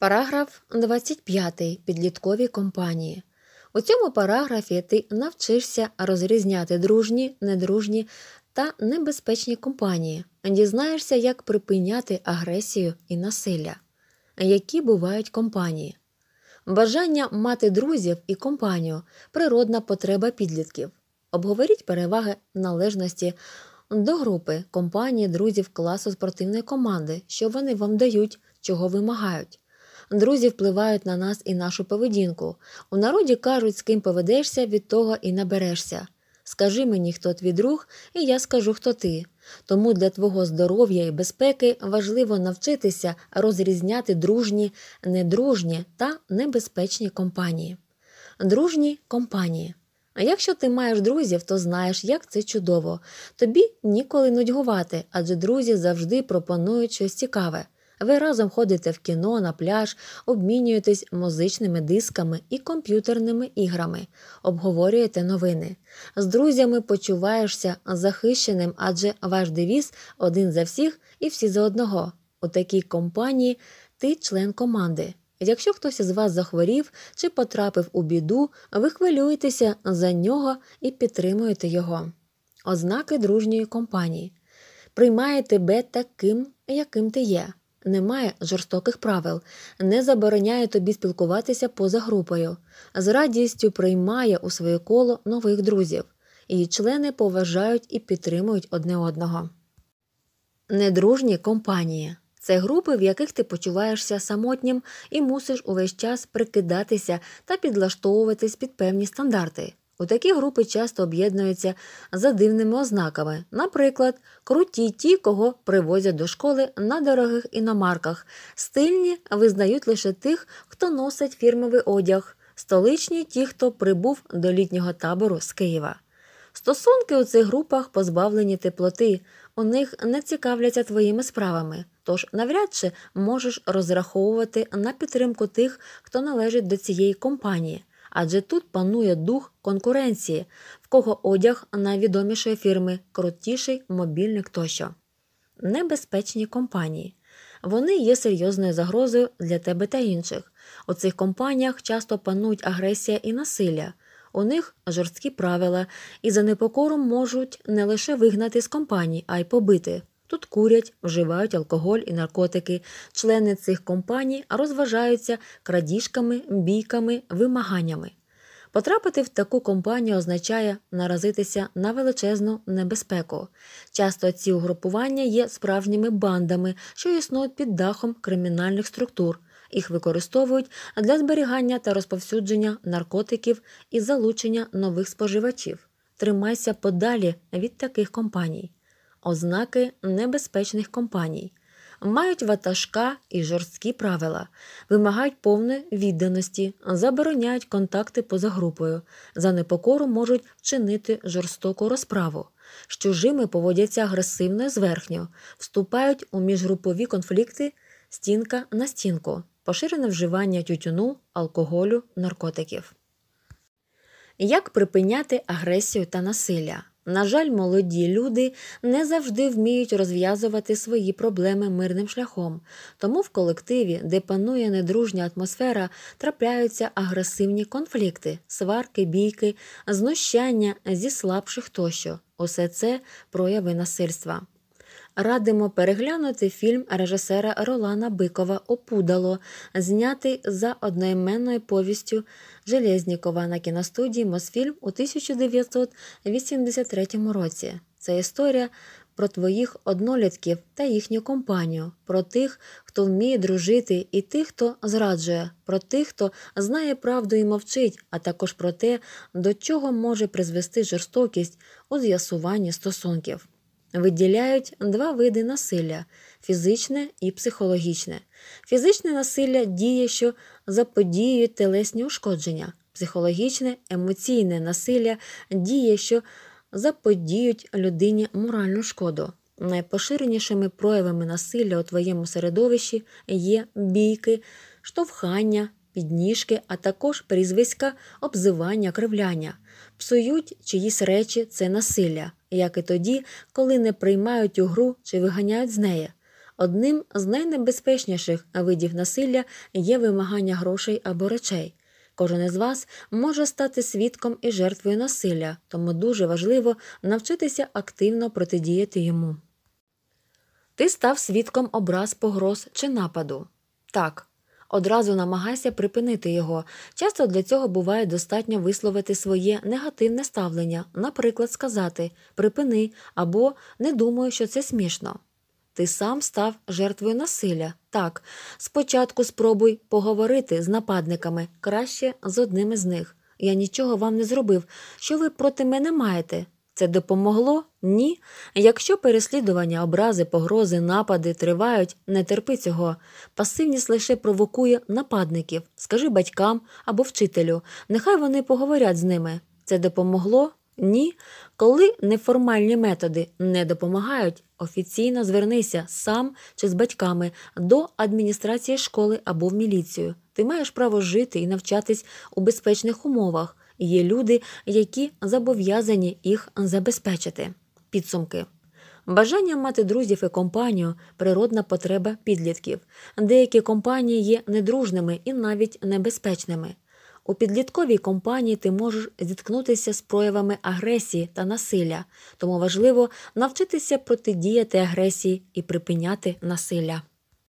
Параграф 25. Підліткові компанії. У цьому параграфі ти навчишся розрізняти дружні, недружні та небезпечні компанії, дізнаєшся, як припиняти агресію і насилля, які бувають компанії. Бажання мати друзів і компанію, природна потреба підлітків. Обговоріть переваги належності до групи, компанії, друзів класу спортивної команди, що вони вам дають, чого вимагають. Друзі впливають на нас і нашу поведінку. У народі кажуть, з ким поведешся, від того і наберешся. Скажи мені, хто твій друг, і я скажу, хто ти. Тому для твого здоров'я і безпеки важливо навчитися розрізняти дружні, недружні та небезпечні компанії. Дружні компанії. А якщо ти маєш друзів, то знаєш, як це чудово. Тобі ніколи нудьгувати, адже друзі завжди пропонують щось цікаве. Ви разом ходите в кіно, на пляж, обмінюєтесь музичними дисками і комп'ютерними іграми, обговорюєте новини. З друзями почуваєшся захищеним, адже ваш девіз один за всіх і всі за одного. У такій компанії ти член команди. Якщо хтось із вас захворів чи потрапив у біду, ви хвилюєтеся за нього і підтримуєте його. Ознаки дружньої компанії приймаєте тебе таким, яким ти є. Немає жорстоких правил, не забороняє тобі спілкуватися поза групою, з радістю приймає у своє коло нових друзів, її члени поважають і підтримують одне одного. Недружні компанії це групи, в яких ти почуваєшся самотнім і мусиш увесь час прикидатися та підлаштовуватись під певні стандарти. У такі групи часто об'єднуються за дивними ознаками, наприклад, круті ті, кого привозять до школи на дорогих іномарках, стильні визнають лише тих, хто носить фірмовий одяг, столичні ті, хто прибув до літнього табору з Києва. Стосунки у цих групах позбавлені теплоти, у них не цікавляться твоїми справами, тож навряд чи можеш розраховувати на підтримку тих, хто належить до цієї компанії адже тут панує дух конкуренції, в кого одяг найвідомішої фірми, крутіший мобільник тощо. Небезпечні компанії. Вони є серйозною загрозою для тебе та інших. У цих компаніях часто панують агресія і насилля. У них жорсткі правила і за непокором можуть не лише вигнати з компанії, а й побити. Тут курять, вживають алкоголь і наркотики. Члени цих компаній розважаються крадіжками, бійками, вимаганнями. Потрапити в таку компанію означає наразитися на величезну небезпеку. Часто ці угрупування є справжніми бандами, що існують під дахом кримінальних структур. Їх використовують для зберігання та розповсюдження наркотиків і залучення нових споживачів. Тримайся подалі від таких компаній ознаки небезпечних компаній, мають ватажка і жорсткі правила, вимагають повної відданості, забороняють контакти поза групою, за непокору можуть вчинити жорстоку розправу. З чужими поводяться агресивно зверхньо, вступають у міжгрупові конфлікти стінка на стінку, поширене вживання тютюну, алкоголю, наркотиків. Як припиняти агресію та насилля? На жаль, молоді люди не завжди вміють розв'язувати свої проблеми мирним шляхом, тому в колективі, де панує недружня атмосфера, трапляються агресивні конфлікти, сварки, бійки, знущання зі слабших тощо. Усе це прояви насильства радимо переглянути фільм режисера Ролана Бикова Опудало, знятий за одноіменною повістю Железнікова на кіностудії Мосфільм у 1983 році. Це історія про твоїх однолітків та їхню компанію, про тих, хто вміє дружити, і тих, хто зраджує, про тих, хто знає правду і мовчить, а також про те, до чого може призвести жорстокість у з'ясуванні стосунків. Виділяють два види насилля фізичне і психологічне. Фізичне насилля діє, що заподіює телесні ушкодження, психологічне, емоційне насилля діє, що заподіють людині моральну шкоду. Найпоширенішими проявами насилля у твоєму середовищі є бійки, штовхання, підніжки, а також прізвиська, обзивання, кривляння псують чиїсь речі це насилля, як і тоді, коли не приймають у гру чи виганяють з неї. Одним з найнебезпечніших видів насилля є вимагання грошей або речей. Кожен із вас може стати свідком і жертвою насилля, тому дуже важливо навчитися активно протидіяти йому. Ти став свідком образ погроз чи нападу. Так, одразу намагайся припинити його. Часто для цього буває достатньо висловити своє негативне ставлення, наприклад, сказати припини або не думаю, що це смішно. Ти сам став жертвою насилля. Так, спочатку спробуй поговорити з нападниками краще з одним із них. Я нічого вам не зробив. Що ви проти мене маєте? Це допомогло? Ні. Якщо переслідування, образи, погрози, напади тривають, не терпи цього. Пасивність лише провокує нападників, скажи батькам або вчителю. Нехай вони поговорять з ними. Це допомогло? Ні. Коли неформальні методи не допомагають, офіційно звернися сам чи з батьками до адміністрації школи або в міліцію. Ти маєш право жити і навчатись у безпечних умовах є люди, які зобов'язані їх забезпечити. Підсумки. Бажання мати друзів і компанію природна потреба підлітків. Деякі компанії є недружними і навіть небезпечними. У підлітковій компанії ти можеш зіткнутися з проявами агресії та насилля, тому важливо навчитися протидіяти агресії і припиняти насилля.